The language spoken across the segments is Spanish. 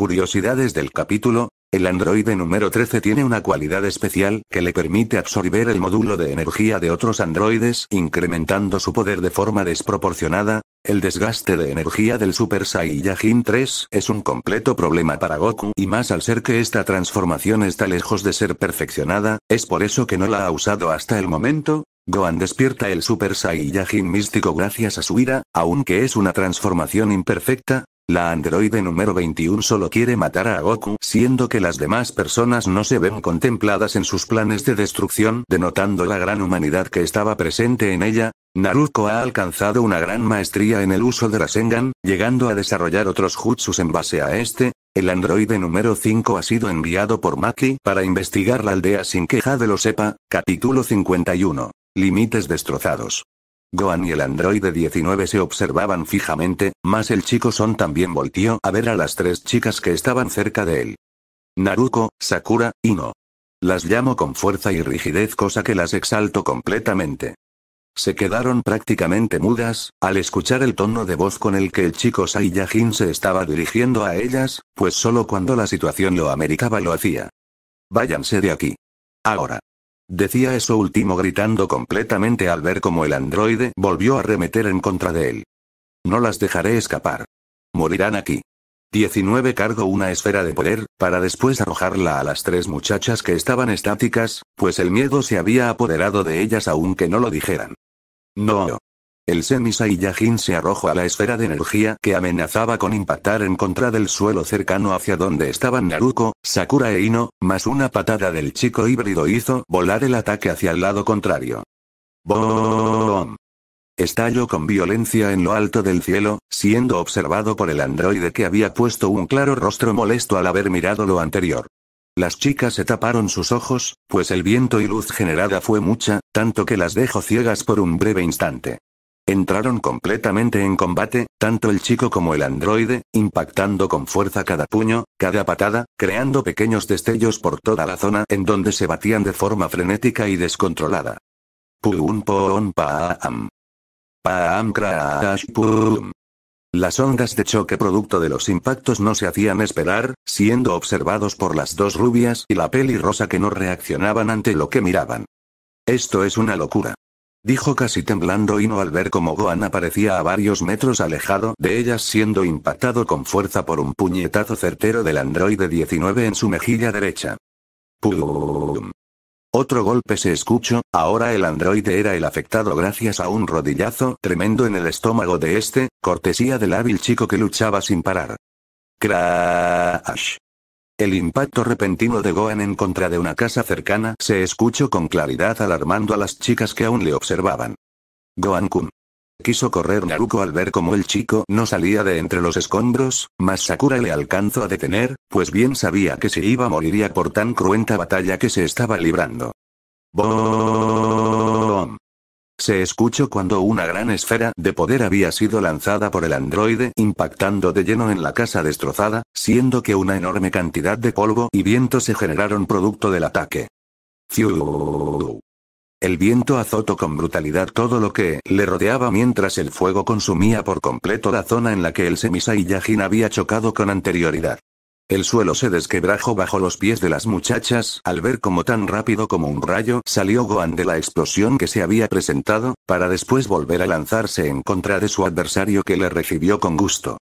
Curiosidades del capítulo, el androide número 13 tiene una cualidad especial que le permite absorber el módulo de energía de otros androides incrementando su poder de forma desproporcionada. El desgaste de energía del Super Saiyajin 3 es un completo problema para Goku y más al ser que esta transformación está lejos de ser perfeccionada, es por eso que no la ha usado hasta el momento. Gohan despierta el Super Saiyajin místico gracias a su ira, aunque es una transformación imperfecta, la androide número 21 solo quiere matar a Goku, siendo que las demás personas no se ven contempladas en sus planes de destrucción, denotando la gran humanidad que estaba presente en ella. Naruto ha alcanzado una gran maestría en el uso de la Sengan, llegando a desarrollar otros jutsus en base a este. El androide número 5 ha sido enviado por Maki para investigar la aldea sin que Jade lo sepa, capítulo 51. Límites destrozados. Gohan y el androide 19 se observaban fijamente, más el chico Son también volteó a ver a las tres chicas que estaban cerca de él. Naruko, Sakura, y No. Las llamo con fuerza y rigidez cosa que las exalto completamente. Se quedaron prácticamente mudas, al escuchar el tono de voz con el que el chico Saiyajin se estaba dirigiendo a ellas, pues solo cuando la situación lo americaba lo hacía. Váyanse de aquí. Ahora. Decía eso último gritando completamente al ver cómo el androide volvió a remeter en contra de él. No las dejaré escapar. Morirán aquí. 19 cargo una esfera de poder, para después arrojarla a las tres muchachas que estaban estáticas, pues el miedo se había apoderado de ellas aunque no lo dijeran. No. El y Saiyajin se arrojó a la esfera de energía que amenazaba con impactar en contra del suelo cercano hacia donde estaban Naruko, Sakura e Ino, más una patada del chico híbrido hizo volar el ataque hacia el lado contrario. Boom. Estalló con violencia en lo alto del cielo, siendo observado por el androide que había puesto un claro rostro molesto al haber mirado lo anterior. Las chicas se taparon sus ojos, pues el viento y luz generada fue mucha, tanto que las dejó ciegas por un breve instante. Entraron completamente en combate, tanto el chico como el androide, impactando con fuerza cada puño, cada patada, creando pequeños destellos por toda la zona en donde se batían de forma frenética y descontrolada. Pum poon paam. Paam crash pum. Las ondas de choque producto de los impactos no se hacían esperar, siendo observados por las dos rubias y la peli rosa que no reaccionaban ante lo que miraban. Esto es una locura dijo casi temblando y no al ver cómo Gohan aparecía a varios metros alejado de ellas siendo impactado con fuerza por un puñetazo certero del androide 19 en su mejilla derecha. ¡Pum! Otro golpe se escuchó, ahora el androide era el afectado gracias a un rodillazo tremendo en el estómago de este, cortesía del hábil chico que luchaba sin parar. Crash. El impacto repentino de Gohan en contra de una casa cercana se escuchó con claridad alarmando a las chicas que aún le observaban. Gohan-kun. Quiso correr Naruko al ver cómo el chico no salía de entre los escombros, mas Sakura le alcanzó a detener, pues bien sabía que se iba a moriría por tan cruenta batalla que se estaba librando. Se escuchó cuando una gran esfera de poder había sido lanzada por el androide, impactando de lleno en la casa destrozada, siendo que una enorme cantidad de polvo y viento se generaron producto del ataque. El viento azotó con brutalidad todo lo que le rodeaba mientras el fuego consumía por completo la zona en la que el y Yajin había chocado con anterioridad. El suelo se desquebrajo bajo los pies de las muchachas, al ver cómo tan rápido como un rayo salió Gohan de la explosión que se había presentado, para después volver a lanzarse en contra de su adversario que le recibió con gusto.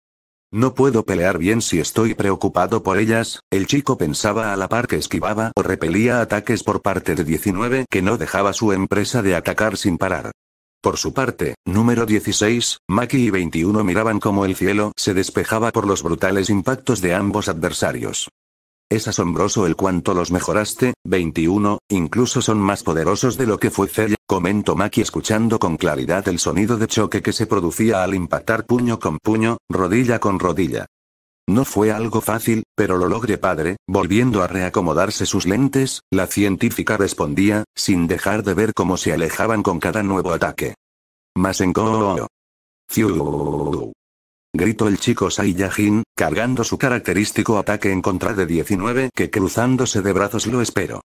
No puedo pelear bien si estoy preocupado por ellas, el chico pensaba a la par que esquivaba o repelía ataques por parte de 19 que no dejaba su empresa de atacar sin parar. Por su parte, número 16, Maki y 21 miraban como el cielo se despejaba por los brutales impactos de ambos adversarios. Es asombroso el cuanto los mejoraste, 21, incluso son más poderosos de lo que fue Celia, comentó Maki escuchando con claridad el sonido de choque que se producía al impactar puño con puño, rodilla con rodilla. No fue algo fácil, pero lo logré padre, volviendo a reacomodarse sus lentes, la científica respondía, sin dejar de ver cómo se alejaban con cada nuevo ataque. Masenko. Fiu. Gritó el chico Saiyajin, cargando su característico ataque en contra de 19 que cruzándose de brazos lo espero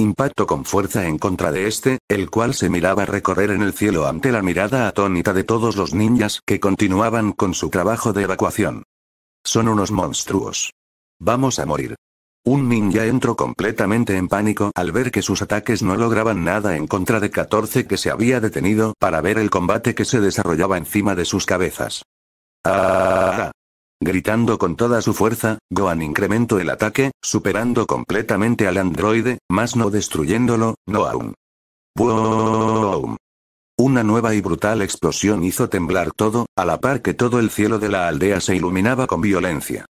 Impacto con fuerza en contra de este, el cual se miraba recorrer en el cielo ante la mirada atónita de todos los ninjas que continuaban con su trabajo de evacuación. Son unos monstruos. Vamos a morir. Un ninja entró completamente en pánico al ver que sus ataques no lograban nada en contra de 14 que se había detenido para ver el combate que se desarrollaba encima de sus cabezas. Ah, Gritando con toda su fuerza, Gohan incrementó el ataque, superando completamente al androide, mas no destruyéndolo, no aún. ¡Boom! Una nueva y brutal explosión hizo temblar todo, a la par que todo el cielo de la aldea se iluminaba con violencia.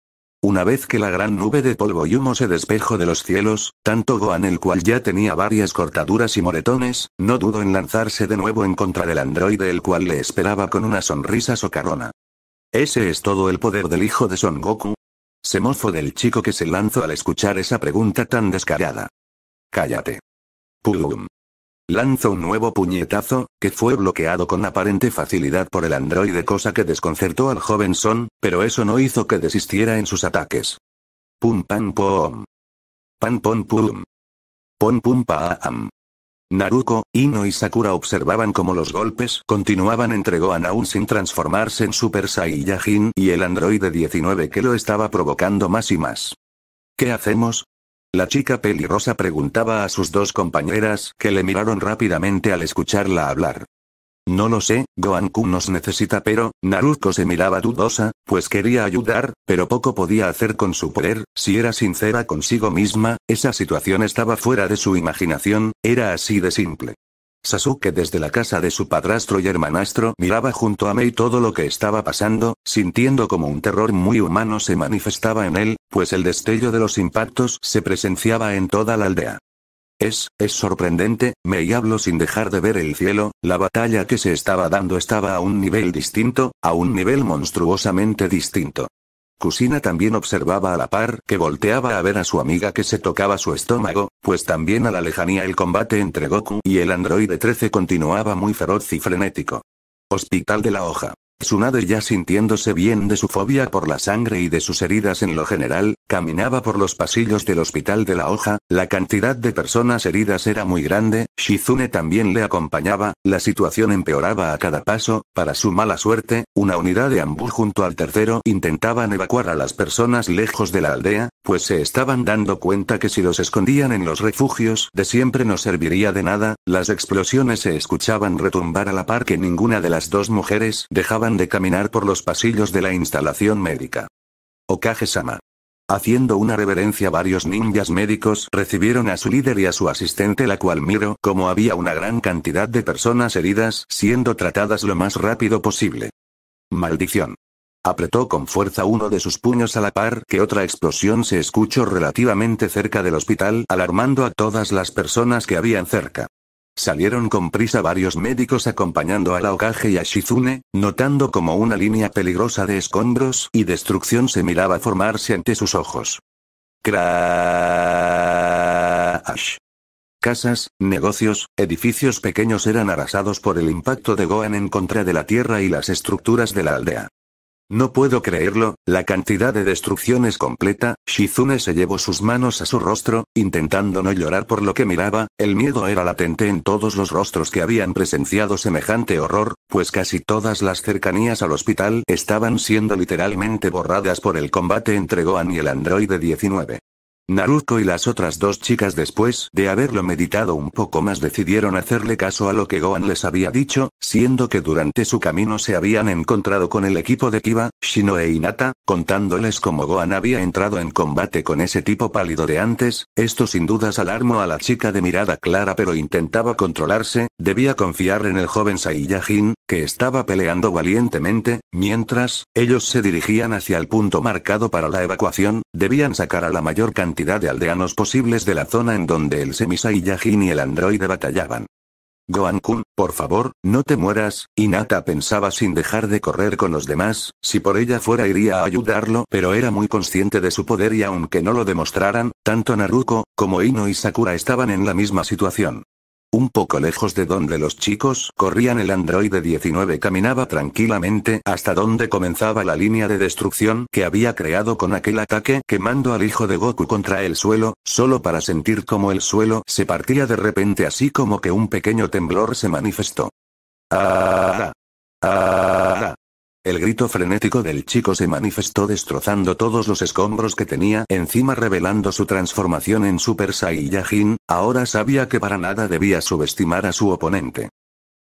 Una vez que la gran nube de polvo y humo se despejó de los cielos, tanto Gohan el cual ya tenía varias cortaduras y moretones, no dudó en lanzarse de nuevo en contra del androide el cual le esperaba con una sonrisa socarona. ¿Ese es todo el poder del hijo de Son Goku? Se mofo del chico que se lanzó al escuchar esa pregunta tan descarada. Cállate. Pum. Lanzó un nuevo puñetazo, que fue bloqueado con aparente facilidad por el androide cosa que desconcertó al joven Son, pero eso no hizo que desistiera en sus ataques. Pum pam pom. Pam pom pum. Pon pum paam. Naruko, Ino y Sakura observaban cómo los golpes continuaban entre Gohan aún sin transformarse en Super Saiyajin y el androide 19 que lo estaba provocando más y más. ¿Qué hacemos? La chica pelirrosa preguntaba a sus dos compañeras que le miraron rápidamente al escucharla hablar. No lo sé, Goanku nos necesita pero, Naruto se miraba dudosa, pues quería ayudar, pero poco podía hacer con su poder, si era sincera consigo misma, esa situación estaba fuera de su imaginación, era así de simple. Sasuke desde la casa de su padrastro y hermanastro miraba junto a Mei todo lo que estaba pasando, sintiendo como un terror muy humano se manifestaba en él, pues el destello de los impactos se presenciaba en toda la aldea. Es, es sorprendente, me y hablo sin dejar de ver el cielo, la batalla que se estaba dando estaba a un nivel distinto, a un nivel monstruosamente distinto. Kusina también observaba a la par que volteaba a ver a su amiga que se tocaba su estómago, pues también a la lejanía el combate entre Goku y el androide 13 continuaba muy feroz y frenético. Hospital de la Hoja. Tsunade ya sintiéndose bien de su fobia por la sangre y de sus heridas en lo general, Caminaba por los pasillos del hospital de la hoja, la cantidad de personas heridas era muy grande, Shizune también le acompañaba, la situación empeoraba a cada paso, para su mala suerte, una unidad de ambul junto al tercero intentaban evacuar a las personas lejos de la aldea, pues se estaban dando cuenta que si los escondían en los refugios de siempre no serviría de nada, las explosiones se escuchaban retumbar a la par que ninguna de las dos mujeres dejaban de caminar por los pasillos de la instalación médica. Okage-sama. Haciendo una reverencia varios ninjas médicos recibieron a su líder y a su asistente la cual miró como había una gran cantidad de personas heridas siendo tratadas lo más rápido posible. Maldición. Apretó con fuerza uno de sus puños a la par que otra explosión se escuchó relativamente cerca del hospital alarmando a todas las personas que habían cerca. Salieron con prisa varios médicos acompañando a Laokage y a Shizune, notando como una línea peligrosa de escombros y destrucción se miraba formarse ante sus ojos. Crash. Casas, negocios, edificios pequeños eran arrasados por el impacto de Gohan en contra de la tierra y las estructuras de la aldea. No puedo creerlo, la cantidad de destrucción es completa, Shizune se llevó sus manos a su rostro, intentando no llorar por lo que miraba, el miedo era latente en todos los rostros que habían presenciado semejante horror, pues casi todas las cercanías al hospital estaban siendo literalmente borradas por el combate entre Gohan y el androide 19. Naruto y las otras dos chicas después de haberlo meditado un poco más decidieron hacerle caso a lo que Gohan les había dicho, siendo que durante su camino se habían encontrado con el equipo de Kiba, Shino e Inata, contándoles cómo Gohan había entrado en combate con ese tipo pálido de antes, esto sin dudas alarmó a la chica de mirada clara pero intentaba controlarse, debía confiar en el joven Saiyajin, que estaba peleando valientemente, mientras, ellos se dirigían hacia el punto marcado para la evacuación, debían sacar a la mayor cantidad cantidad de aldeanos posibles de la zona en donde el y Yajin y el androide batallaban. Gohan-kun, por favor, no te mueras, Inata pensaba sin dejar de correr con los demás, si por ella fuera iría a ayudarlo pero era muy consciente de su poder y aunque no lo demostraran, tanto Naruto, como Ino y Sakura estaban en la misma situación. Un poco lejos de donde los chicos corrían el androide 19 caminaba tranquilamente hasta donde comenzaba la línea de destrucción que había creado con aquel ataque quemando al hijo de Goku contra el suelo, solo para sentir como el suelo se partía de repente así como que un pequeño temblor se manifestó. Ah, ah, ah, el grito frenético del chico se manifestó destrozando todos los escombros que tenía encima revelando su transformación en Super Saiyajin, ahora sabía que para nada debía subestimar a su oponente.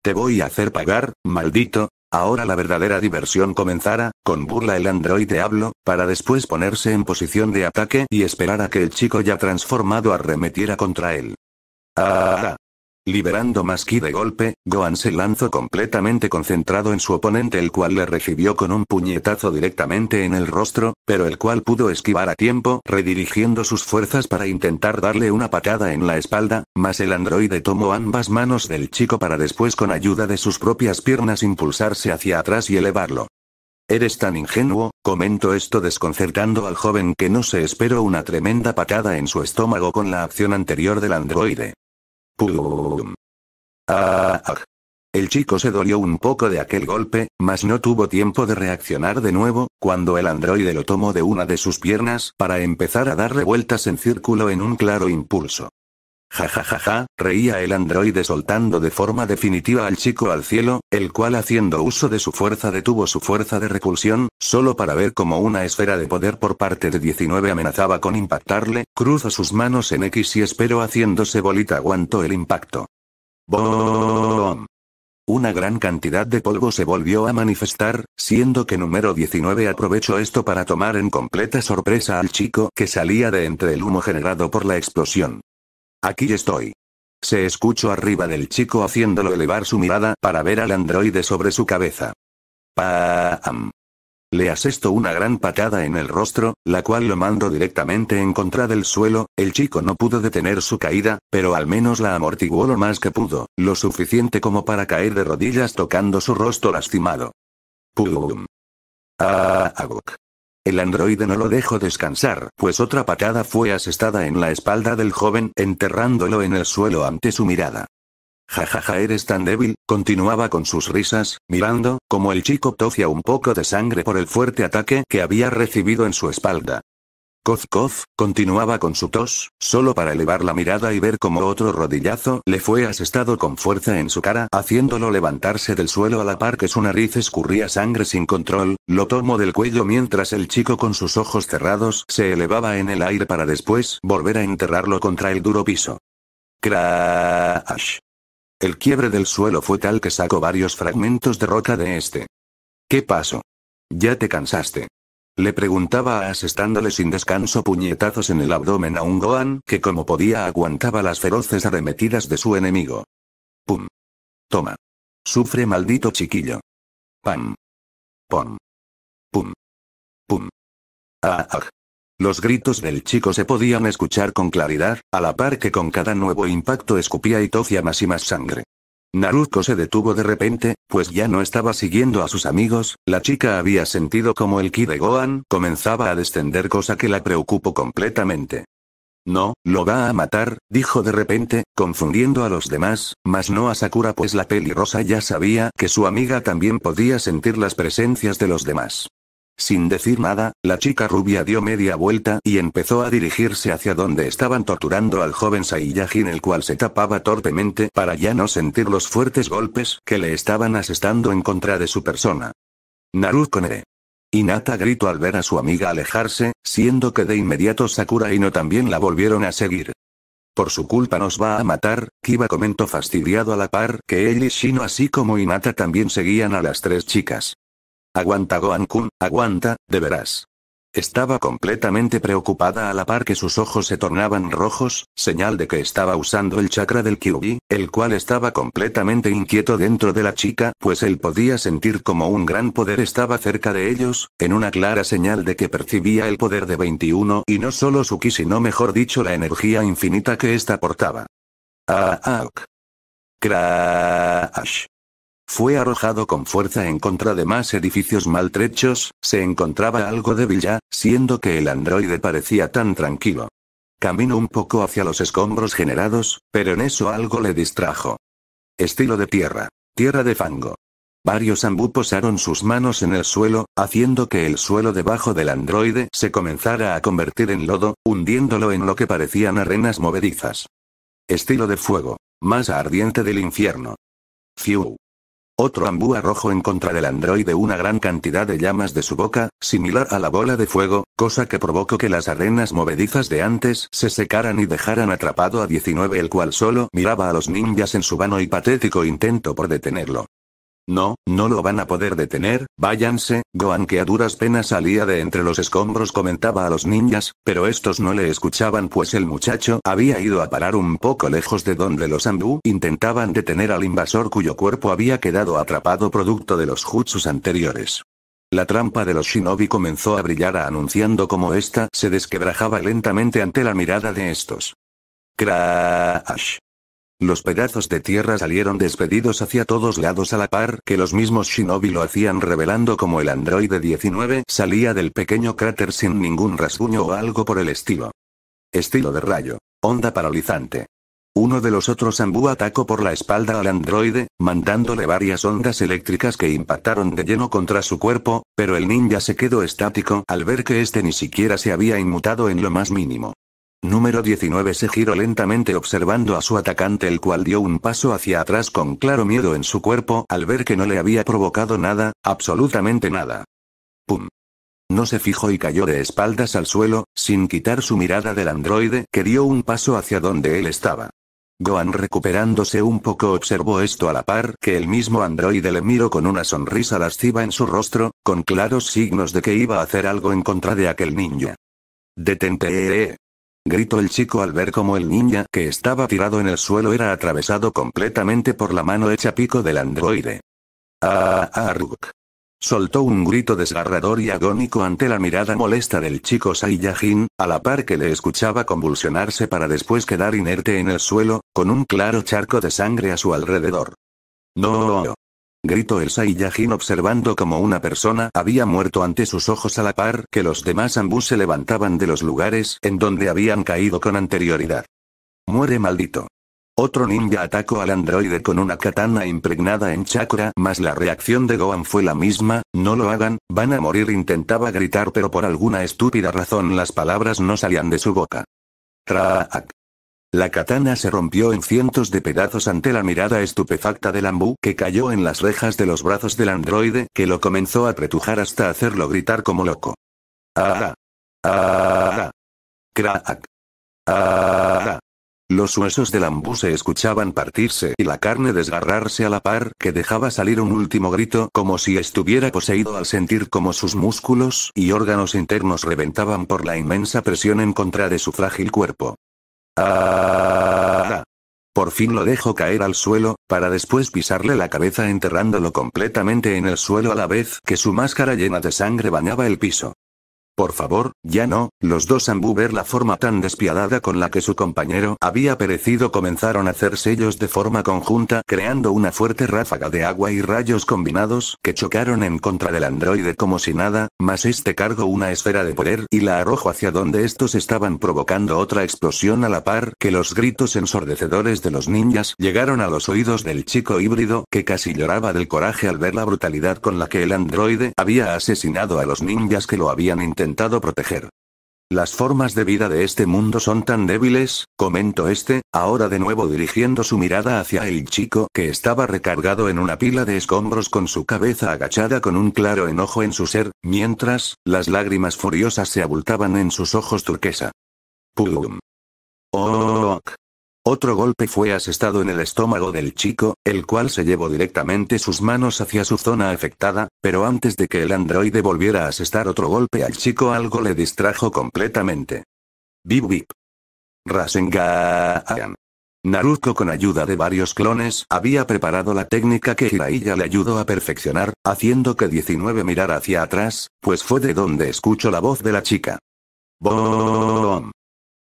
Te voy a hacer pagar, maldito, Ahora la verdadera diversión comenzara, con burla el androide habló, para después ponerse en posición de ataque y esperar a que el chico ya transformado arremetiera contra él. Ah, ah, ah. Liberando más ki de golpe, Gohan se lanzó completamente concentrado en su oponente el cual le recibió con un puñetazo directamente en el rostro, pero el cual pudo esquivar a tiempo redirigiendo sus fuerzas para intentar darle una patada en la espalda, mas el androide tomó ambas manos del chico para después con ayuda de sus propias piernas impulsarse hacia atrás y elevarlo. Eres tan ingenuo, comentó esto desconcertando al joven que no se esperó una tremenda patada en su estómago con la acción anterior del androide. Pum. Ah. El chico se dolió un poco de aquel golpe, mas no tuvo tiempo de reaccionar de nuevo, cuando el androide lo tomó de una de sus piernas para empezar a darle vueltas en círculo en un claro impulso. Ja ja ja ja, reía el androide soltando de forma definitiva al chico al cielo, el cual haciendo uso de su fuerza detuvo su fuerza de repulsión, solo para ver como una esfera de poder por parte de 19 amenazaba con impactarle, cruzó sus manos en X y espero haciéndose bolita aguanto el impacto. Boom. Una gran cantidad de polvo se volvió a manifestar, siendo que número 19 aprovechó esto para tomar en completa sorpresa al chico que salía de entre el humo generado por la explosión. Aquí estoy. Se escuchó arriba del chico haciéndolo elevar su mirada para ver al androide sobre su cabeza. Pam. Le asesto una gran patada en el rostro, la cual lo mando directamente en contra del suelo, el chico no pudo detener su caída, pero al menos la amortiguó lo más que pudo, lo suficiente como para caer de rodillas tocando su rostro lastimado. Pum. Ah, el androide no lo dejó descansar, pues otra patada fue asestada en la espalda del joven, enterrándolo en el suelo ante su mirada. Jajaja eres tan débil, continuaba con sus risas, mirando, como el chico tocia un poco de sangre por el fuerte ataque que había recibido en su espalda. Kozkov, continuaba con su tos, solo para elevar la mirada y ver cómo otro rodillazo le fue asestado con fuerza en su cara, haciéndolo levantarse del suelo a la par que su nariz escurría sangre sin control, lo tomó del cuello mientras el chico con sus ojos cerrados se elevaba en el aire para después volver a enterrarlo contra el duro piso. Crash. El quiebre del suelo fue tal que sacó varios fragmentos de roca de este. ¿Qué pasó? Ya te cansaste. Le preguntaba asestándole sin descanso puñetazos en el abdomen a un goan que como podía aguantaba las feroces arremetidas de su enemigo. ¡Pum! Toma. Sufre maldito chiquillo. ¡Pam! ¡Pum! ¡Pum! ¡Pum! Ah, ¡Ah! Los gritos del chico se podían escuchar con claridad, a la par que con cada nuevo impacto escupía y tocía más y más sangre. Naruto se detuvo de repente, pues ya no estaba siguiendo a sus amigos, la chica había sentido como el ki de Gohan comenzaba a descender cosa que la preocupó completamente. No, lo va a matar, dijo de repente, confundiendo a los demás, mas no a Sakura pues la pelirrosa ya sabía que su amiga también podía sentir las presencias de los demás. Sin decir nada, la chica rubia dio media vuelta y empezó a dirigirse hacia donde estaban torturando al joven Saiyajin el cual se tapaba torpemente para ya no sentir los fuertes golpes que le estaban asestando en contra de su persona. naruto y Hinata gritó al ver a su amiga alejarse, siendo que de inmediato Sakura y no también la volvieron a seguir. Por su culpa nos va a matar, Kiba comentó fastidiado a la par que él y Shino así como Inata también seguían a las tres chicas. Aguanta Gohan-kun, aguanta, de veras. Estaba completamente preocupada a la par que sus ojos se tornaban rojos, señal de que estaba usando el chakra del Kyubi, el cual estaba completamente inquieto dentro de la chica, pues él podía sentir como un gran poder estaba cerca de ellos, en una clara señal de que percibía el poder de 21 y no solo su ki sino mejor dicho la energía infinita que ésta portaba. Ah, ah, fue arrojado con fuerza en contra de más edificios maltrechos, se encontraba algo débil ya, siendo que el androide parecía tan tranquilo. Caminó un poco hacia los escombros generados, pero en eso algo le distrajo. Estilo de tierra. Tierra de fango. Varios ambú posaron sus manos en el suelo, haciendo que el suelo debajo del androide se comenzara a convertir en lodo, hundiéndolo en lo que parecían arenas movedizas. Estilo de fuego. Más ardiente del infierno. Fiu. Otro ambúa rojo en contra del androide una gran cantidad de llamas de su boca, similar a la bola de fuego, cosa que provocó que las arenas movedizas de antes se secaran y dejaran atrapado a 19 el cual solo miraba a los ninjas en su vano y patético intento por detenerlo. No, no lo van a poder detener, váyanse, Gohan que a duras penas salía de entre los escombros comentaba a los ninjas, pero estos no le escuchaban pues el muchacho había ido a parar un poco lejos de donde los Andu intentaban detener al invasor cuyo cuerpo había quedado atrapado producto de los jutsus anteriores. La trampa de los shinobi comenzó a brillar anunciando como esta se desquebrajaba lentamente ante la mirada de estos. Crash. Los pedazos de tierra salieron despedidos hacia todos lados a la par que los mismos shinobi lo hacían revelando como el androide 19 salía del pequeño cráter sin ningún rasguño o algo por el estilo. Estilo de rayo. Onda paralizante. Uno de los otros Ambu atacó por la espalda al androide, mandándole varias ondas eléctricas que impactaron de lleno contra su cuerpo, pero el ninja se quedó estático al ver que este ni siquiera se había inmutado en lo más mínimo. Número 19 se giró lentamente observando a su atacante el cual dio un paso hacia atrás con claro miedo en su cuerpo al ver que no le había provocado nada, absolutamente nada. ¡Pum! No se fijó y cayó de espaldas al suelo, sin quitar su mirada del androide que dio un paso hacia donde él estaba. Gohan recuperándose un poco observó esto a la par que el mismo androide le miró con una sonrisa lasciva en su rostro, con claros signos de que iba a hacer algo en contra de aquel niño. Detente, eh, eh, eh", gritó el chico al ver cómo el ninja que estaba tirado en el suelo era atravesado completamente por la mano hecha pico del androide. Ah, ah, Soltó un grito desgarrador y agónico ante la mirada molesta del chico Saiyajin, a la par que le escuchaba convulsionarse para después quedar inerte en el suelo, con un claro charco de sangre a su alrededor. No gritó el Saiyajin observando como una persona había muerto ante sus ojos a la par que los demás ambus se levantaban de los lugares en donde habían caído con anterioridad. Muere maldito. Otro ninja atacó al androide con una katana impregnada en chakra, mas la reacción de Gohan fue la misma, no lo hagan, van a morir intentaba gritar pero por alguna estúpida razón las palabras no salían de su boca. Raak. La katana se rompió en cientos de pedazos ante la mirada estupefacta del ambú que cayó en las rejas de los brazos del androide, que lo comenzó a pretujar hasta hacerlo gritar como loco. ¡Ah! ¡Ah! ah, ah, ah ¡Crack! ¡Ah! Los huesos del ambú se escuchaban partirse y la carne desgarrarse a la par que dejaba salir un último grito como si estuviera poseído al sentir como sus músculos y órganos internos reventaban por la inmensa presión en contra de su frágil cuerpo. Ah. Por fin lo dejó caer al suelo, para después pisarle la cabeza enterrándolo completamente en el suelo a la vez que su máscara llena de sangre bañaba el piso. Por favor, ya no, los dos ambú ver la forma tan despiadada con la que su compañero había perecido comenzaron a hacer sellos de forma conjunta creando una fuerte ráfaga de agua y rayos combinados que chocaron en contra del androide como si nada, más este cargo una esfera de poder y la arrojó hacia donde estos estaban provocando otra explosión a la par que los gritos ensordecedores de los ninjas llegaron a los oídos del chico híbrido que casi lloraba del coraje al ver la brutalidad con la que el androide había asesinado a los ninjas que lo habían intentado proteger. Las formas de vida de este mundo son tan débiles, comentó este, ahora de nuevo dirigiendo su mirada hacia el chico que estaba recargado en una pila de escombros con su cabeza agachada con un claro enojo en su ser, mientras, las lágrimas furiosas se abultaban en sus ojos turquesa. Pum. Oh, otro golpe fue asestado en el estómago del chico, el cual se llevó directamente sus manos hacia su zona afectada, pero antes de que el androide volviera a asestar otro golpe al chico algo le distrajo completamente. Bip bip. Rasengan. Naruto con ayuda de varios clones había preparado la técnica que Hiraiya le ayudó a perfeccionar, haciendo que 19 mirara hacia atrás, pues fue de donde escuchó la voz de la chica. Bo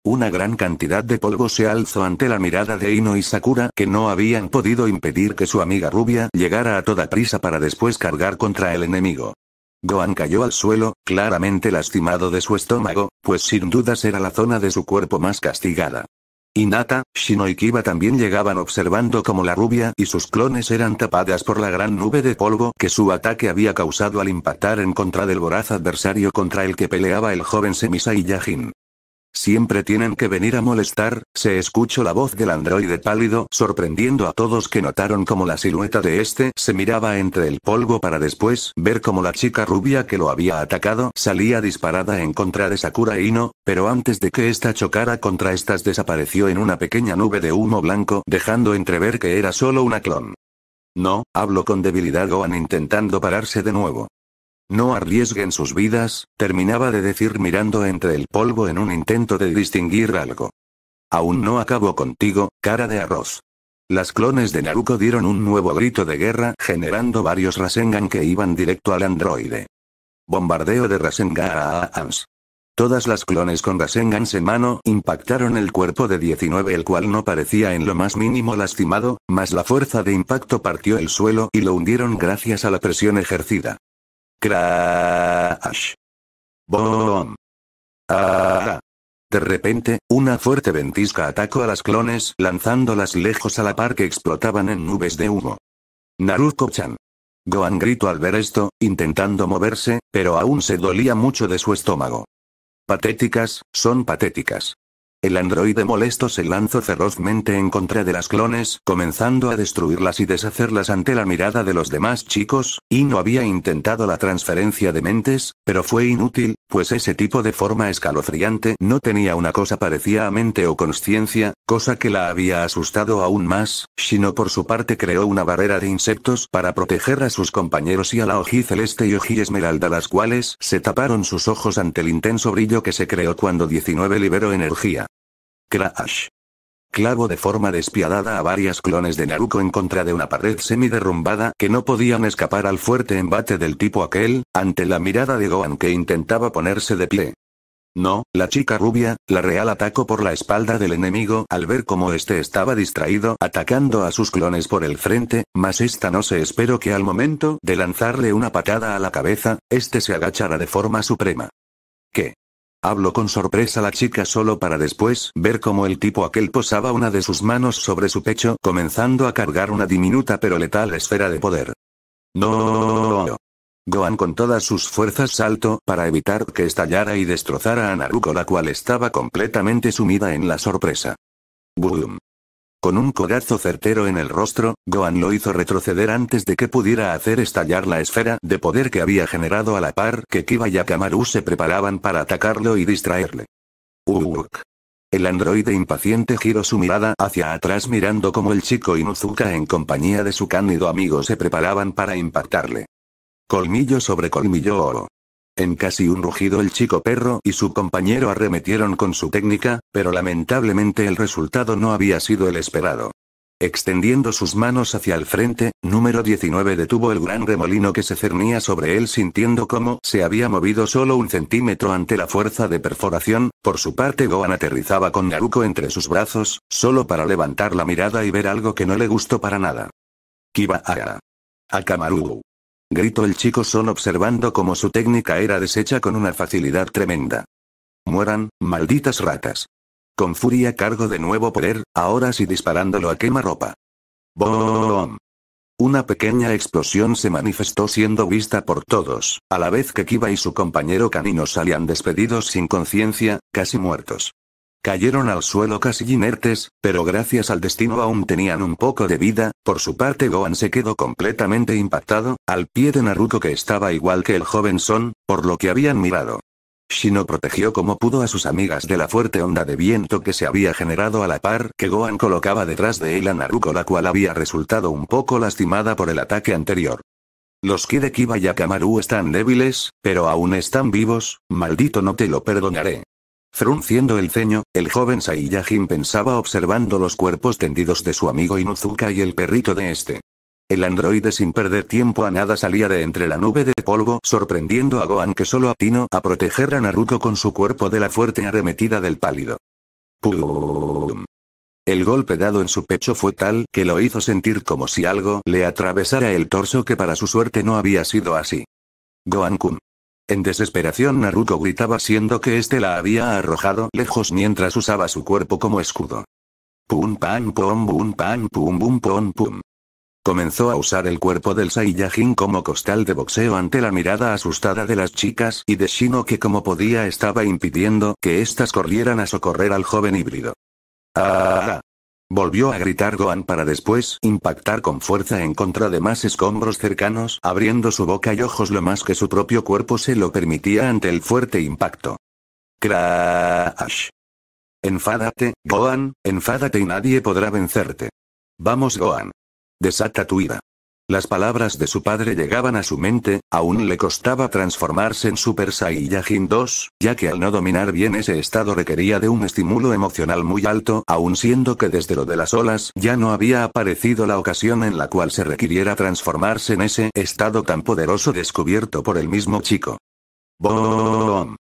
una gran cantidad de polvo se alzó ante la mirada de Ino y Sakura que no habían podido impedir que su amiga rubia llegara a toda prisa para después cargar contra el enemigo. Gohan cayó al suelo, claramente lastimado de su estómago, pues sin dudas era la zona de su cuerpo más castigada. Inata, Shino y Kiba también llegaban observando como la rubia y sus clones eran tapadas por la gran nube de polvo que su ataque había causado al impactar en contra del voraz adversario contra el que peleaba el joven y Yajin. Siempre tienen que venir a molestar, se escuchó la voz del androide pálido, sorprendiendo a todos que notaron como la silueta de este se miraba entre el polvo para después ver cómo la chica rubia que lo había atacado salía disparada en contra de Sakura Ino, pero antes de que esta chocara contra estas desapareció en una pequeña nube de humo blanco, dejando entrever que era solo una clon. No, hablo con debilidad Gohan intentando pararse de nuevo. No arriesguen sus vidas, terminaba de decir mirando entre el polvo en un intento de distinguir algo. Aún no acabo contigo, cara de arroz. Las clones de Naruko dieron un nuevo grito de guerra, generando varios Rasengan que iban directo al androide. Bombardeo de a Rasengan. Todas las clones con Rasengan en mano impactaron el cuerpo de 19 el cual no parecía en lo más mínimo lastimado, mas la fuerza de impacto partió el suelo y lo hundieron gracias a la presión ejercida. Crash. Boom. Ah. De repente, una fuerte ventisca atacó a las clones, lanzándolas lejos a la par que explotaban en nubes de humo. Naruto-chan. Gohan gritó al ver esto, intentando moverse, pero aún se dolía mucho de su estómago. Patéticas, son patéticas. El androide molesto se lanzó ferozmente en contra de las clones, comenzando a destruirlas y deshacerlas ante la mirada de los demás chicos, y no había intentado la transferencia de mentes, pero fue inútil, pues ese tipo de forma escalofriante no tenía una cosa parecía a mente o conciencia, cosa que la había asustado aún más, Shino por su parte creó una barrera de insectos para proteger a sus compañeros y a la ojí celeste y ojí esmeralda las cuales se taparon sus ojos ante el intenso brillo que se creó cuando 19 liberó energía. Crash. Clavo de forma despiadada a varias clones de Naruko en contra de una pared semiderrumbada que no podían escapar al fuerte embate del tipo aquel, ante la mirada de Gohan que intentaba ponerse de pie. No, la chica rubia, la real atacó por la espalda del enemigo al ver cómo este estaba distraído atacando a sus clones por el frente, mas esta no se esperó que al momento de lanzarle una patada a la cabeza, este se agachara de forma suprema. ¿Qué? Hablo con sorpresa la chica solo para después ver cómo el tipo aquel posaba una de sus manos sobre su pecho, comenzando a cargar una diminuta pero letal esfera de poder. No. Gohan con todas sus fuerzas salto para evitar que estallara y destrozara a Naruko la cual estaba completamente sumida en la sorpresa. Boom. Con un codazo certero en el rostro, Gohan lo hizo retroceder antes de que pudiera hacer estallar la esfera de poder que había generado a la par que Kiba y Akamaru se preparaban para atacarlo y distraerle. Uruk. El androide impaciente giró su mirada hacia atrás mirando como el chico Inuzuka en compañía de su cánido amigo se preparaban para impactarle. Colmillo sobre colmillo oro. En casi un rugido el chico perro y su compañero arremetieron con su técnica, pero lamentablemente el resultado no había sido el esperado. Extendiendo sus manos hacia el frente, número 19 detuvo el gran remolino que se cernía sobre él sintiendo cómo se había movido solo un centímetro ante la fuerza de perforación, por su parte Gohan aterrizaba con Naruko entre sus brazos, solo para levantar la mirada y ver algo que no le gustó para nada. Kiba Akamaru gritó el chico son observando como su técnica era deshecha con una facilidad tremenda. Mueran, malditas ratas. Con furia cargo de nuevo poder, ahora sí disparándolo a quemarropa. ¡Bom! Una pequeña explosión se manifestó siendo vista por todos, a la vez que Kiba y su compañero canino salían despedidos sin conciencia, casi muertos. Cayeron al suelo casi inertes, pero gracias al destino aún tenían un poco de vida, por su parte Gohan se quedó completamente impactado, al pie de Naruto que estaba igual que el joven Son, por lo que habían mirado. Shino protegió como pudo a sus amigas de la fuerte onda de viento que se había generado a la par que Gohan colocaba detrás de él a Naruto la cual había resultado un poco lastimada por el ataque anterior. Los Kidekiba y Akamaru están débiles, pero aún están vivos, maldito no te lo perdonaré. Frunciendo el ceño, el joven Saiyajin pensaba observando los cuerpos tendidos de su amigo Inuzuka y el perrito de este. El androide sin perder tiempo a nada salía de entre la nube de polvo sorprendiendo a Gohan que solo atino a proteger a Naruto con su cuerpo de la fuerte arremetida del pálido. ¡Pum! El golpe dado en su pecho fue tal que lo hizo sentir como si algo le atravesara el torso que para su suerte no había sido así. Goan kun en desesperación Naruto gritaba siendo que este la había arrojado lejos mientras usaba su cuerpo como escudo. Pum pam pum pum pam pum pum pum pum. Comenzó a usar el cuerpo del Saiyajin como costal de boxeo ante la mirada asustada de las chicas y de Shino que como podía estaba impidiendo que éstas corrieran a socorrer al joven híbrido. Ah, Volvió a gritar Gohan para después impactar con fuerza en contra de más escombros cercanos, abriendo su boca y ojos lo más que su propio cuerpo se lo permitía ante el fuerte impacto. Crash. Enfádate, Gohan, enfádate y nadie podrá vencerte. Vamos Gohan. Desata tu ira. Las palabras de su padre llegaban a su mente, aún le costaba transformarse en Super Saiyajin 2, ya que al no dominar bien ese estado requería de un estímulo emocional muy alto, aún siendo que desde lo de las olas ya no había aparecido la ocasión en la cual se requiriera transformarse en ese estado tan poderoso descubierto por el mismo chico. Boom.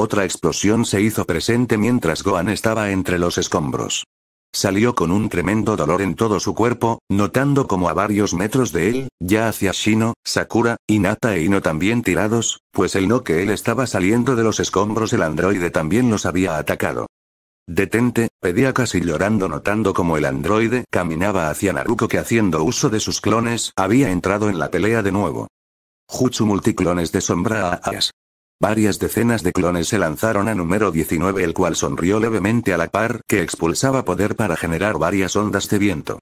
Otra explosión se hizo presente mientras Gohan estaba entre los escombros. Salió con un tremendo dolor en todo su cuerpo, notando como a varios metros de él, ya hacia Shino, Sakura, y e Ino también tirados, pues el no que él estaba saliendo de los escombros el androide también los había atacado. Detente, pedía casi llorando notando como el androide caminaba hacia Naruko que haciendo uso de sus clones había entrado en la pelea de nuevo. Jutsu multiclones de sombra a Varias decenas de clones se lanzaron a número 19 el cual sonrió levemente a la par que expulsaba poder para generar varias ondas de viento.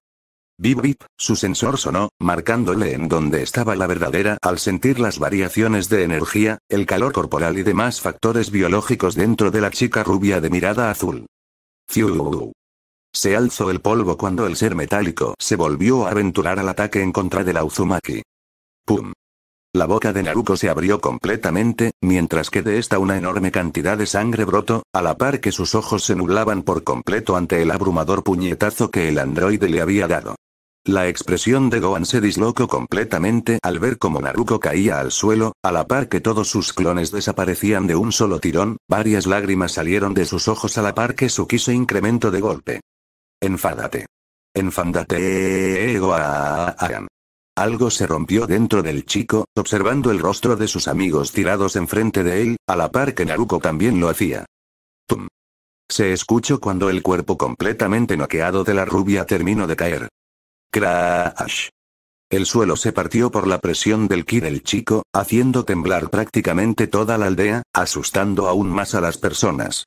Bip bip, su sensor sonó, marcándole en donde estaba la verdadera al sentir las variaciones de energía, el calor corporal y demás factores biológicos dentro de la chica rubia de mirada azul. Se alzó el polvo cuando el ser metálico se volvió a aventurar al ataque en contra de la Uzumaki. ¡Pum! La boca de Naruko se abrió completamente, mientras que de esta una enorme cantidad de sangre brotó, a la par que sus ojos se nublaban por completo ante el abrumador puñetazo que el androide le había dado. La expresión de Gohan se dislocó completamente al ver cómo Naruko caía al suelo, a la par que todos sus clones desaparecían de un solo tirón, varias lágrimas salieron de sus ojos a la par que su quiso incremento de golpe. Enfádate. Enfándate Gohan. Algo se rompió dentro del chico, observando el rostro de sus amigos tirados enfrente de él, a la par que Naruko también lo hacía. ¡Tum! Se escuchó cuando el cuerpo completamente noqueado de la rubia terminó de caer. ¡Crash! El suelo se partió por la presión del ki del chico, haciendo temblar prácticamente toda la aldea, asustando aún más a las personas.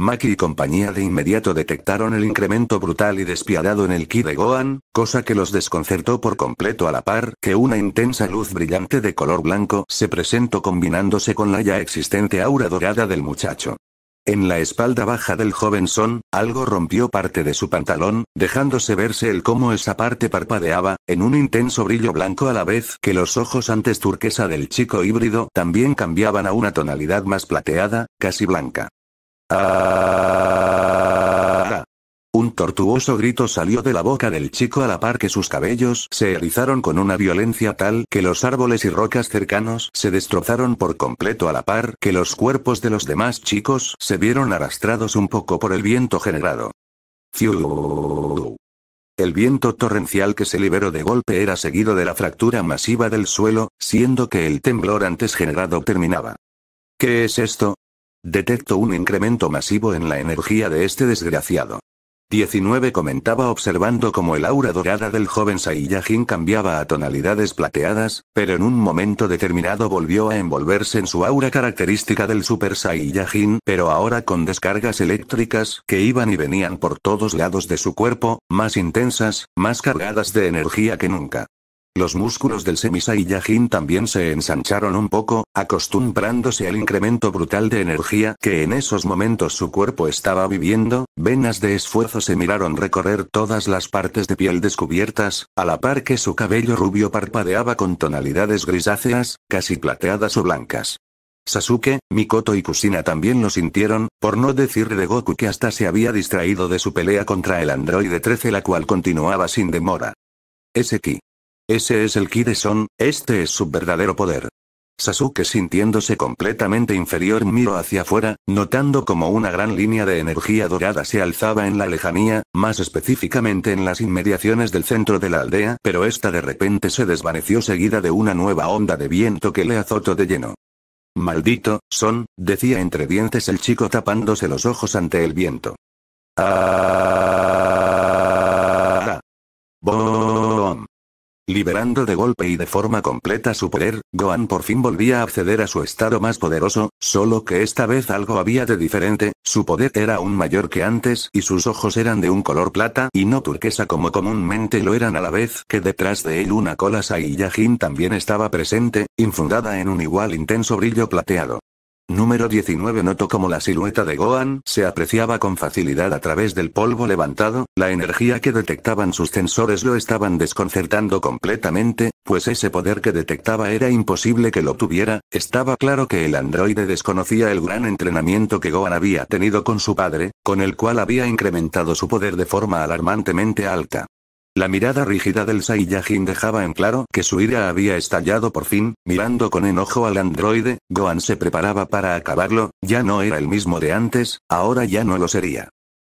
Maki y compañía de inmediato detectaron el incremento brutal y despiadado en el ki de Gohan, cosa que los desconcertó por completo a la par que una intensa luz brillante de color blanco se presentó combinándose con la ya existente aura dorada del muchacho. En la espalda baja del joven Son, algo rompió parte de su pantalón, dejándose verse el cómo esa parte parpadeaba, en un intenso brillo blanco a la vez que los ojos antes turquesa del chico híbrido también cambiaban a una tonalidad más plateada, casi blanca. Ah. Un tortuoso grito salió de la boca del chico a la par que sus cabellos se erizaron con una violencia tal que los árboles y rocas cercanos se destrozaron por completo a la par que los cuerpos de los demás chicos se vieron arrastrados un poco por el viento generado. El viento torrencial que se liberó de golpe era seguido de la fractura masiva del suelo, siendo que el temblor antes generado terminaba. ¿Qué es esto? Detecto un incremento masivo en la energía de este desgraciado. 19 comentaba observando cómo el aura dorada del joven Saiyajin cambiaba a tonalidades plateadas, pero en un momento determinado volvió a envolverse en su aura característica del Super Saiyajin, pero ahora con descargas eléctricas que iban y venían por todos lados de su cuerpo, más intensas, más cargadas de energía que nunca. Los músculos del Semisai también se ensancharon un poco, acostumbrándose al incremento brutal de energía que en esos momentos su cuerpo estaba viviendo, venas de esfuerzo se miraron recorrer todas las partes de piel descubiertas, a la par que su cabello rubio parpadeaba con tonalidades grisáceas, casi plateadas o blancas. Sasuke, Mikoto y Kusina también lo sintieron, por no decir de Goku que hasta se había distraído de su pelea contra el androide 13 la cual continuaba sin demora. Ese ese es el ki de Son, este es su verdadero poder. Sasuke sintiéndose completamente inferior miró hacia afuera, notando como una gran línea de energía dorada se alzaba en la lejanía, más específicamente en las inmediaciones del centro de la aldea, pero esta de repente se desvaneció seguida de una nueva onda de viento que le azotó de lleno. Maldito, son, decía entre dientes el chico tapándose los ojos ante el viento. Ah, Liberando de golpe y de forma completa su poder, Gohan por fin volvía a acceder a su estado más poderoso, solo que esta vez algo había de diferente, su poder era aún mayor que antes y sus ojos eran de un color plata y no turquesa como comúnmente lo eran a la vez que detrás de él una cola Saiyajin también estaba presente, infundada en un igual intenso brillo plateado. Número 19 Noto como la silueta de Gohan se apreciaba con facilidad a través del polvo levantado, la energía que detectaban sus sensores lo estaban desconcertando completamente, pues ese poder que detectaba era imposible que lo tuviera, estaba claro que el androide desconocía el gran entrenamiento que Gohan había tenido con su padre, con el cual había incrementado su poder de forma alarmantemente alta. La mirada rígida del Saiyajin dejaba en claro que su ira había estallado por fin, mirando con enojo al androide, Gohan se preparaba para acabarlo, ya no era el mismo de antes, ahora ya no lo sería.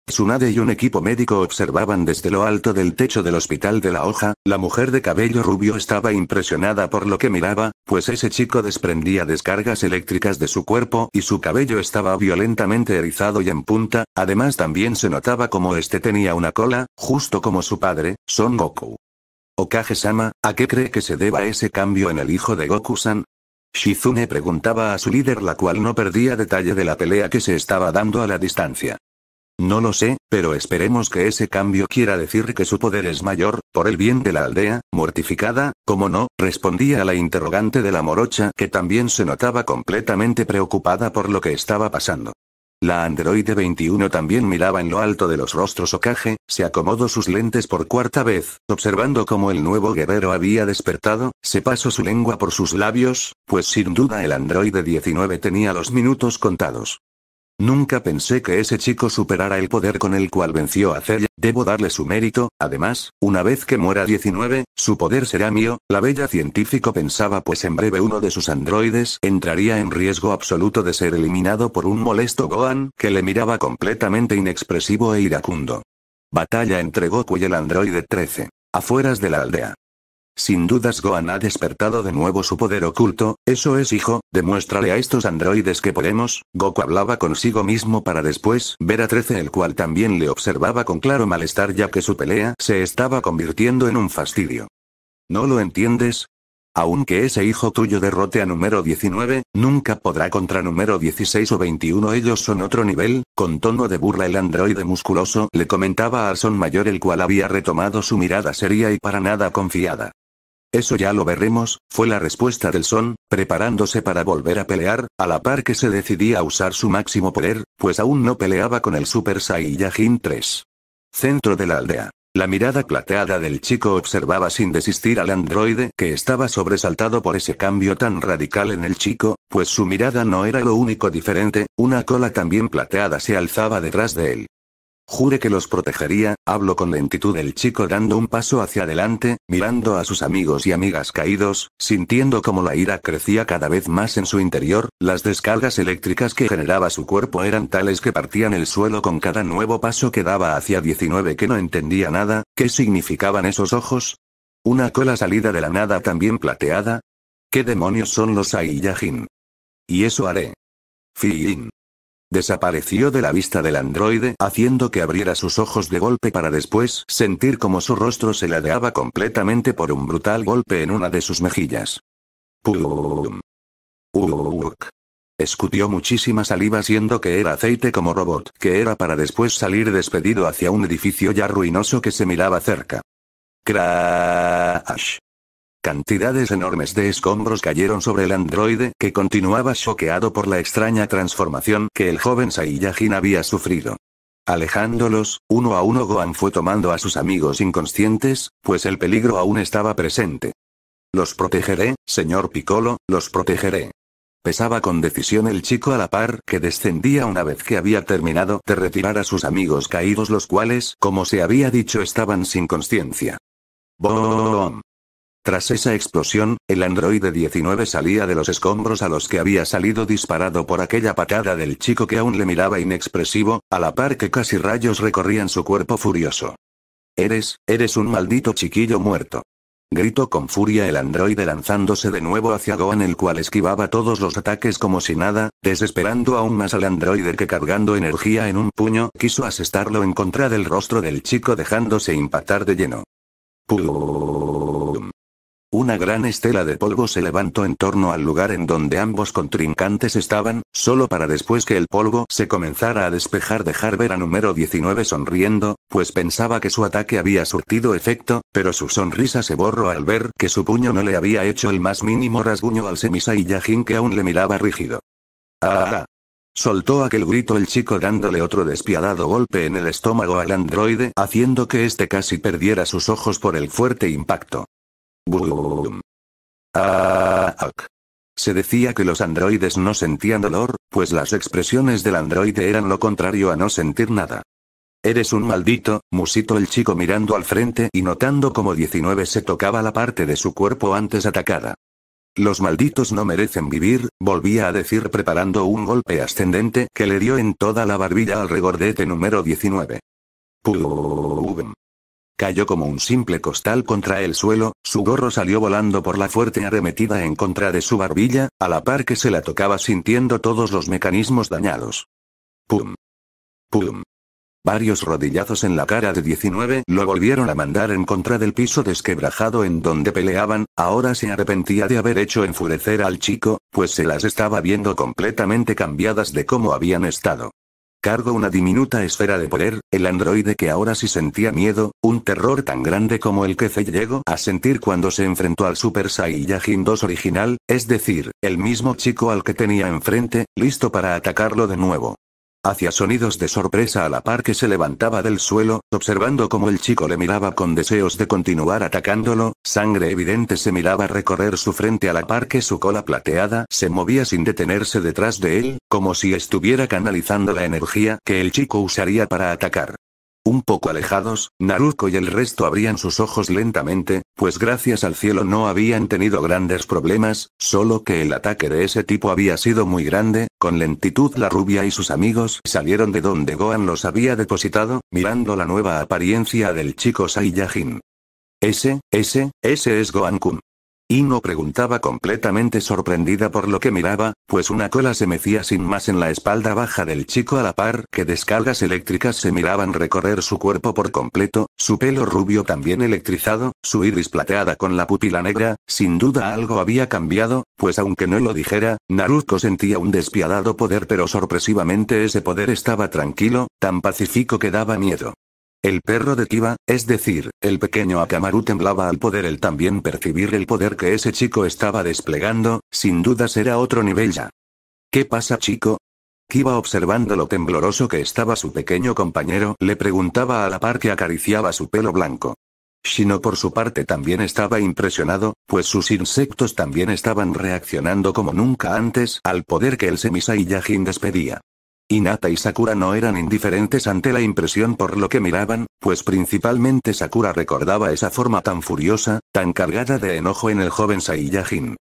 Tsunade y un equipo médico observaban desde lo alto del techo del hospital de la hoja, la mujer de cabello rubio estaba impresionada por lo que miraba, pues ese chico desprendía descargas eléctricas de su cuerpo y su cabello estaba violentamente erizado y en punta, además también se notaba como este tenía una cola, justo como su padre, Son Goku. Okage-sama, ¿a qué cree que se deba ese cambio en el hijo de Goku-san? Shizune preguntaba a su líder la cual no perdía detalle de la pelea que se estaba dando a la distancia. No lo sé, pero esperemos que ese cambio quiera decir que su poder es mayor, por el bien de la aldea, mortificada, como no, respondía a la interrogante de la morocha que también se notaba completamente preocupada por lo que estaba pasando. La androide 21 también miraba en lo alto de los rostros caje, se acomodó sus lentes por cuarta vez, observando cómo el nuevo guerrero había despertado, se pasó su lengua por sus labios, pues sin duda el androide 19 tenía los minutos contados. Nunca pensé que ese chico superara el poder con el cual venció a Celia, debo darle su mérito, además, una vez que muera 19, su poder será mío, la bella científico pensaba pues en breve uno de sus androides entraría en riesgo absoluto de ser eliminado por un molesto Gohan, que le miraba completamente inexpresivo e iracundo. Batalla entre Goku y el androide 13. Afueras de la aldea. Sin dudas Gohan ha despertado de nuevo su poder oculto, eso es hijo, demuéstrale a estos androides que podemos, Goku hablaba consigo mismo para después ver a 13 el cual también le observaba con claro malestar ya que su pelea se estaba convirtiendo en un fastidio. ¿No lo entiendes? Aunque ese hijo tuyo derrote a número 19, nunca podrá contra número 16 o 21 ellos son otro nivel, con tono de burla el androide musculoso le comentaba a Son Mayor el cual había retomado su mirada seria y para nada confiada. Eso ya lo veremos, fue la respuesta del Son, preparándose para volver a pelear, a la par que se decidía a usar su máximo poder, pues aún no peleaba con el Super Saiyajin 3. Centro de la aldea. La mirada plateada del chico observaba sin desistir al androide que estaba sobresaltado por ese cambio tan radical en el chico, pues su mirada no era lo único diferente, una cola también plateada se alzaba detrás de él. Jure que los protegería, habló con lentitud el chico dando un paso hacia adelante, mirando a sus amigos y amigas caídos, sintiendo como la ira crecía cada vez más en su interior, las descargas eléctricas que generaba su cuerpo eran tales que partían el suelo con cada nuevo paso que daba hacia 19 que no entendía nada, ¿qué significaban esos ojos? ¿Una cola salida de la nada también plateada? ¿Qué demonios son los Aiyajin? Y eso haré. fin Desapareció de la vista del androide, haciendo que abriera sus ojos de golpe para después sentir como su rostro se ladeaba completamente por un brutal golpe en una de sus mejillas. Pum. Escutió muchísima saliva siendo que era aceite como robot, que era para después salir despedido hacia un edificio ya ruinoso que se miraba cerca. Crash. Cantidades enormes de escombros cayeron sobre el androide que continuaba choqueado por la extraña transformación que el joven Saiyajin había sufrido. Alejándolos, uno a uno Gohan fue tomando a sus amigos inconscientes, pues el peligro aún estaba presente. Los protegeré, señor Piccolo, los protegeré. Pesaba con decisión el chico a la par que descendía una vez que había terminado de retirar a sus amigos caídos los cuales, como se había dicho, estaban sin conciencia. Boom. Tras esa explosión, el androide 19 salía de los escombros a los que había salido disparado por aquella patada del chico que aún le miraba inexpresivo, a la par que casi rayos recorrían su cuerpo furioso. Eres, eres un maldito chiquillo muerto. Gritó con furia el androide lanzándose de nuevo hacia Gohan el cual esquivaba todos los ataques como si nada, desesperando aún más al androide que cargando energía en un puño quiso asestarlo en contra del rostro del chico dejándose impactar de lleno. Una gran estela de polvo se levantó en torno al lugar en donde ambos contrincantes estaban, solo para después que el polvo se comenzara a despejar dejar ver a número 19 sonriendo, pues pensaba que su ataque había surtido efecto, pero su sonrisa se borró al ver que su puño no le había hecho el más mínimo rasguño al semisa y Yajin que aún le miraba rígido. ¡Ah! ah, ah. Soltó aquel grito el chico dándole otro despiadado golpe en el estómago al androide haciendo que este casi perdiera sus ojos por el fuerte impacto. Ah, se decía que los androides no sentían dolor, pues las expresiones del androide eran lo contrario a no sentir nada. Eres un maldito, musito el chico mirando al frente y notando como 19 se tocaba la parte de su cuerpo antes atacada. Los malditos no merecen vivir, volvía a decir preparando un golpe ascendente que le dio en toda la barbilla al regordete número 19. Cayó como un simple costal contra el suelo, su gorro salió volando por la fuerte arremetida en contra de su barbilla, a la par que se la tocaba sintiendo todos los mecanismos dañados. ¡Pum! ¡Pum! Varios rodillazos en la cara de 19 lo volvieron a mandar en contra del piso desquebrajado en donde peleaban, ahora se arrepentía de haber hecho enfurecer al chico, pues se las estaba viendo completamente cambiadas de cómo habían estado. Cargo una diminuta esfera de poder, el androide que ahora sí sentía miedo, un terror tan grande como el que Fey llegó a sentir cuando se enfrentó al Super Saiyajin 2 original, es decir, el mismo chico al que tenía enfrente, listo para atacarlo de nuevo. Hacia sonidos de sorpresa a la par que se levantaba del suelo, observando cómo el chico le miraba con deseos de continuar atacándolo, sangre evidente se miraba recorrer su frente a la par que su cola plateada se movía sin detenerse detrás de él, como si estuviera canalizando la energía que el chico usaría para atacar. Un poco alejados, Naruko y el resto abrían sus ojos lentamente, pues gracias al cielo no habían tenido grandes problemas, solo que el ataque de ese tipo había sido muy grande, con lentitud la rubia y sus amigos salieron de donde Gohan los había depositado, mirando la nueva apariencia del chico Saiyajin. Ese, ese, ese es Gohan-kun. Ino preguntaba completamente sorprendida por lo que miraba, pues una cola se mecía sin más en la espalda baja del chico a la par que descargas eléctricas se miraban recorrer su cuerpo por completo, su pelo rubio también electrizado, su iris plateada con la pupila negra, sin duda algo había cambiado, pues aunque no lo dijera, Naruto sentía un despiadado poder pero sorpresivamente ese poder estaba tranquilo, tan pacífico que daba miedo. El perro de Kiba, es decir, el pequeño Akamaru temblaba al poder el también percibir el poder que ese chico estaba desplegando, sin duda será otro nivel ya. ¿Qué pasa chico? Kiba observando lo tembloroso que estaba su pequeño compañero le preguntaba a la par que acariciaba su pelo blanco. Shino por su parte también estaba impresionado, pues sus insectos también estaban reaccionando como nunca antes al poder que el y Yajin despedía. Nata y Sakura no eran indiferentes ante la impresión por lo que miraban, pues principalmente Sakura recordaba esa forma tan furiosa, tan cargada de enojo en el joven Saiyajin.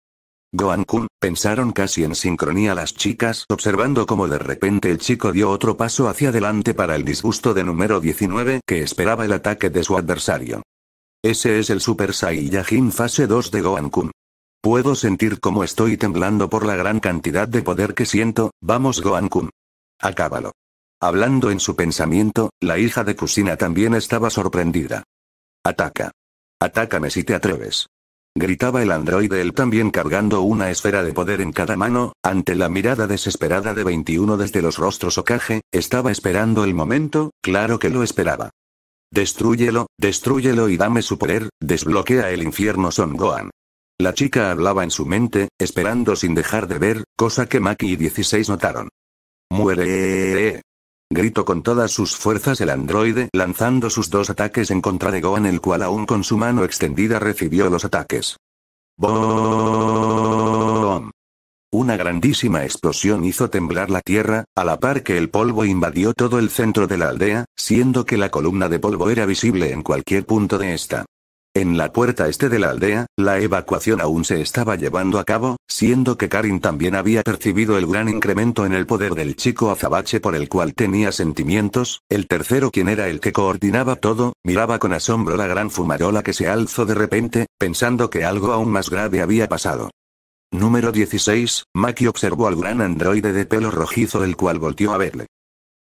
Gohan-kun, pensaron casi en sincronía las chicas observando cómo de repente el chico dio otro paso hacia adelante para el disgusto de número 19 que esperaba el ataque de su adversario. Ese es el Super Saiyajin fase 2 de Gohan-kun. Puedo sentir cómo estoy temblando por la gran cantidad de poder que siento, vamos Goan kun Acábalo. Hablando en su pensamiento, la hija de Cusina también estaba sorprendida. Ataca. Atácame si te atreves. Gritaba el androide él también cargando una esfera de poder en cada mano, ante la mirada desesperada de 21 desde los rostros Okage, estaba esperando el momento, claro que lo esperaba. Destrúyelo, destruyelo y dame su poder, desbloquea el infierno Son Gohan. La chica hablaba en su mente, esperando sin dejar de ver, cosa que Maki y 16 notaron. ¡Muere! Gritó con todas sus fuerzas el androide, lanzando sus dos ataques en contra de Gohan, el cual aún con su mano extendida recibió los ataques. ¡Boom! Una grandísima explosión hizo temblar la tierra, a la par que el polvo invadió todo el centro de la aldea, siendo que la columna de polvo era visible en cualquier punto de esta. En la puerta este de la aldea, la evacuación aún se estaba llevando a cabo, siendo que Karin también había percibido el gran incremento en el poder del chico azabache por el cual tenía sentimientos, el tercero quien era el que coordinaba todo, miraba con asombro la gran fumarola que se alzó de repente, pensando que algo aún más grave había pasado. Número 16, Maki observó al gran androide de pelo rojizo el cual volteó a verle.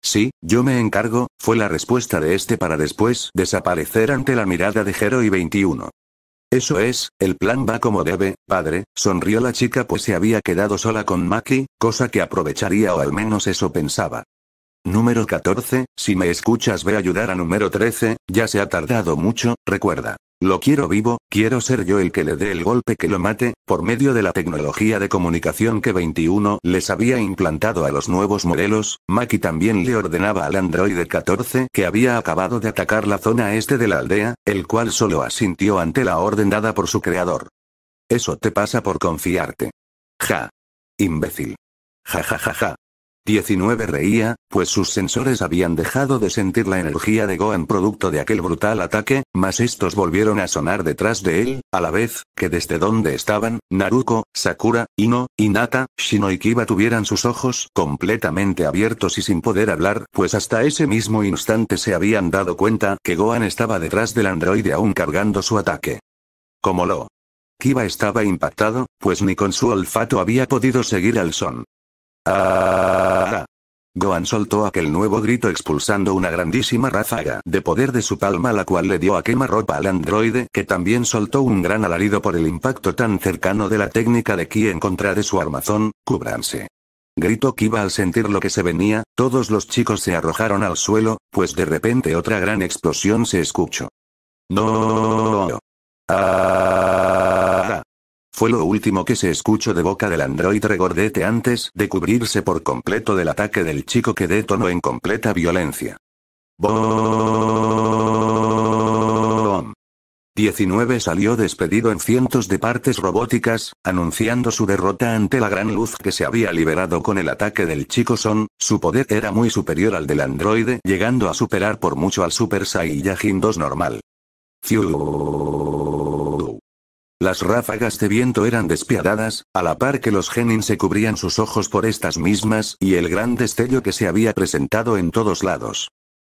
Sí, yo me encargo, fue la respuesta de este para después desaparecer ante la mirada de Jero y 21. Eso es, el plan va como debe, padre, sonrió la chica pues se había quedado sola con Maki, cosa que aprovecharía o al menos eso pensaba. Número 14, si me escuchas ve a ayudar a número 13, ya se ha tardado mucho, recuerda. Lo quiero vivo, quiero ser yo el que le dé el golpe que lo mate, por medio de la tecnología de comunicación que 21 les había implantado a los nuevos modelos, Maki también le ordenaba al androide 14 que había acabado de atacar la zona este de la aldea, el cual solo asintió ante la orden dada por su creador. Eso te pasa por confiarte. Ja. Imbécil. Ja ja ja ja. 19 reía, pues sus sensores habían dejado de sentir la energía de Gohan producto de aquel brutal ataque, mas estos volvieron a sonar detrás de él, a la vez, que desde donde estaban, Naruko, Sakura, Ino, Inata, Shino y Kiba tuvieran sus ojos completamente abiertos y sin poder hablar, pues hasta ese mismo instante se habían dado cuenta que Gohan estaba detrás del androide aún cargando su ataque. Como lo... Kiba estaba impactado, pues ni con su olfato había podido seguir al son. ¡Ah! Gohan soltó aquel nuevo grito expulsando una grandísima ráfaga de poder de su palma la cual le dio a quemarropa al androide que también soltó un gran alarido por el impacto tan cercano de la técnica de Ki en contra de su armazón, cúbranse. Gritó Kiba al sentir lo que se venía, todos los chicos se arrojaron al suelo, pues de repente otra gran explosión se escuchó. No. Ah, fue lo último que se escuchó de boca del android regordete antes de cubrirse por completo del ataque del chico que detonó en completa violencia. 19 salió despedido en cientos de partes robóticas, anunciando su derrota ante la gran luz que se había liberado con el ataque del Chico Son, su poder era muy superior al del androide, llegando a superar por mucho al Super Saiyajin 2 normal. Las ráfagas de viento eran despiadadas, a la par que los genin se cubrían sus ojos por estas mismas y el gran destello que se había presentado en todos lados.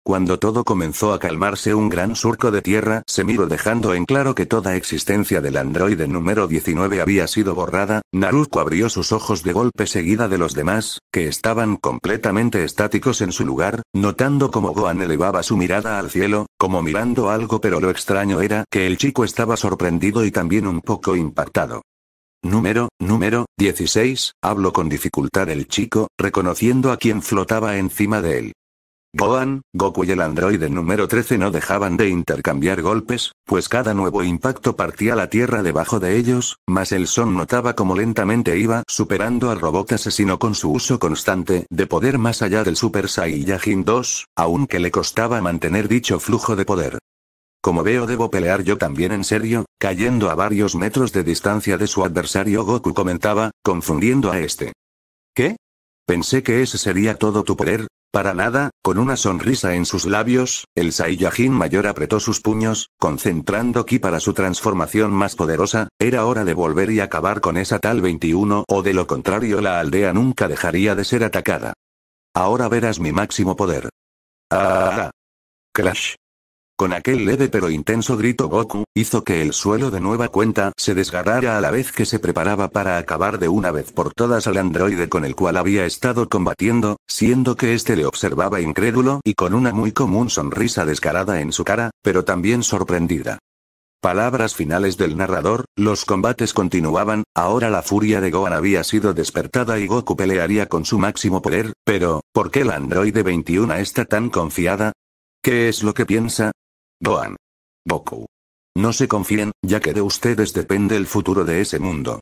Cuando todo comenzó a calmarse un gran surco de tierra se miró dejando en claro que toda existencia del androide número 19 había sido borrada, Naruto abrió sus ojos de golpe seguida de los demás, que estaban completamente estáticos en su lugar, notando como Gohan elevaba su mirada al cielo, como mirando algo pero lo extraño era que el chico estaba sorprendido y también un poco impactado. Número, número, 16, habló con dificultad el chico, reconociendo a quien flotaba encima de él. Gohan, Goku y el androide número 13 no dejaban de intercambiar golpes, pues cada nuevo impacto partía la tierra debajo de ellos, mas el Son notaba como lentamente iba superando al robot asesino con su uso constante de poder más allá del Super Saiyajin 2, aunque le costaba mantener dicho flujo de poder. Como veo debo pelear yo también en serio, cayendo a varios metros de distancia de su adversario Goku comentaba, confundiendo a este. ¿Qué? Pensé que ese sería todo tu poder, para nada, con una sonrisa en sus labios, el Saiyajin mayor apretó sus puños, concentrando ki para su transformación más poderosa, era hora de volver y acabar con esa tal 21 o de lo contrario la aldea nunca dejaría de ser atacada. Ahora verás mi máximo poder. ah. ah, ah. Crash. Con aquel leve pero intenso grito Goku, hizo que el suelo de nueva cuenta se desgarrara a la vez que se preparaba para acabar de una vez por todas al androide con el cual había estado combatiendo, siendo que este le observaba incrédulo y con una muy común sonrisa descarada en su cara, pero también sorprendida. Palabras finales del narrador, los combates continuaban, ahora la furia de Gohan había sido despertada y Goku pelearía con su máximo poder, pero, ¿por qué la androide 21 está tan confiada? ¿Qué es lo que piensa? Boan. Boku. No se confíen, ya que de ustedes depende el futuro de ese mundo.